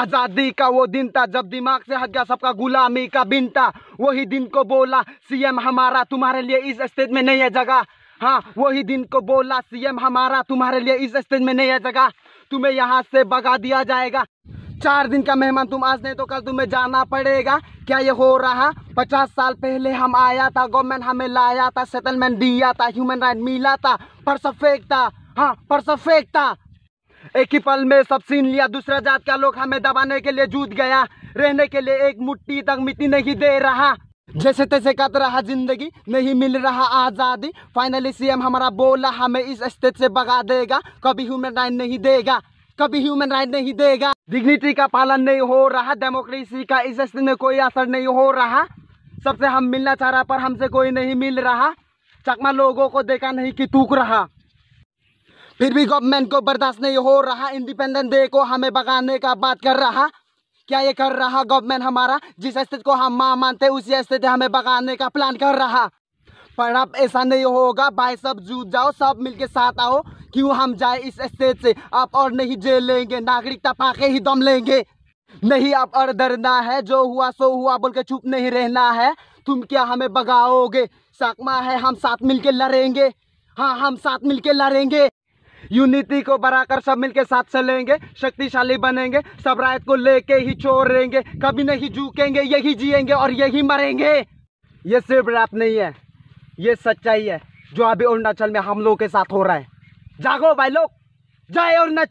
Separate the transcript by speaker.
Speaker 1: आज़ादी का वो दिन था जब दिमाग से हट गया सबका गुलामी का बिन था वही दिन को बोला सीएम हमारा तुम्हारे लिए इस स्टेज में नहीं है जगह हाँ वही दिन को बोला सीएम हमारा तुम्हारे लिए इस स्टेज में नहीं है जगह तुम्हें यहाँ से भगा दिया जाएगा चार दिन का मेहमान तुम आज नहीं तो कल तुम्हें जाना पड़ेगा क्या ये हो रहा पचास साल पहले हम आया था गवर्नमेंट हमें लाया था सेटलमेंट दिया था ह्यूमन राइट मिला था पर सफेद था हाँ पर सफेद था एक ही पल में सब सीन लिया दूसरा जात का लोग हमें दबाने के लिए जूत गया रहने के लिए एक मुट्ठी तक मिट्टी नहीं दे रहा जैसे तैसे कट रहा जिंदगी नहीं मिल रहा आज़ादी फाइनली सीएम हमारा बोला हमें इस स्टेज से भगा देगा कभी ह्यूमन राइट नहीं देगा कभी ह्यूमन राइट नहीं देगा डिग्निटी का पालन नहीं हो रहा डेमोक्रेसी का इस स्थिति में कोई असर नहीं हो रहा सबसे हम मिलना चाह रहा पर हमसे कोई नहीं मिल रहा चकमा लोगों को देखा नहीं कि तूक रहा फिर भी गवर्नमेंट को बर्दाश्त नहीं हो रहा इंडिपेंडेंस डे को हमें भगाने का बात कर रहा क्या ये कर रहा गवर्नमेंट हमारा जिस स्थिति को हम मां मानते उसी स्थिति हमें भगाने का प्लान कर रहा पर अब ऐसा नहीं होगा भाई सब जूझ जाओ सब मिलके साथ आओ क्यों हम जाए इस स्टेज से आप और नहीं जेल लेंगे नागरिकता पाके ही दम लेंगे नहीं आप और डरना है जो हुआ सो हुआ बोल के चुप नहीं रहना है तुम क्या हमें भगाओगे सकमा है हम साथ मिलके लड़ेंगे हाँ हम साथ मिलके लड़ेंगे यूनिटी को बढ़ाकर सब मिलके साथ चलेंगे शक्तिशाली बनेंगे सब रायत को लेके ही छोड़ेंगे कभी नहीं झुकेंगे यही जिएंगे और यही मरेंगे ये सिर्फ रात नहीं है ये सच्चाई है जो अभी अरुणाचल में हम लोगों के साथ हो रहा है जागो भाई लोग जय अरुणाचल